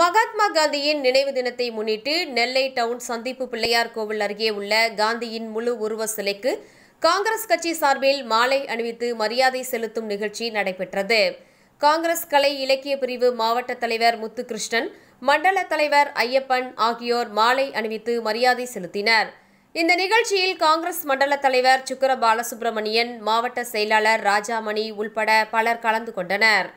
மகாத்மா காந்தியின் நினைவு தினத்தை முன்னிட்டு நெல்லை டவுன் சந்திப்பு பிள்ளையார் கோவில் அருகே உள்ள காந்தியின் முழு உருவ சிலைக்கு காங்கிரஸ் கட்சி சார்பில் மாலை அணிவித்து மரியாதை செலுத்தும் நிகழ்ச்சி நடைபெற்றது காங்கிரஸ் கலை இலக்கிய பிரிவு மாவட்ட தலைவர் முத்துகிருஷ்ணன் மண்டல தலைவர் ஐயப்பன் ஆகியோர் மாலை அணிவித்து மரியாதை செலுத்தினர் இந்த நிகழ்ச்சியில் காங்கிரஸ் மண்டல தலைவர் சுக்கர பாலசுப்ரமணியன் மாவட்ட செயலாளர் ராஜாமணி உள்பட பலர் கலந்து கொண்டனர்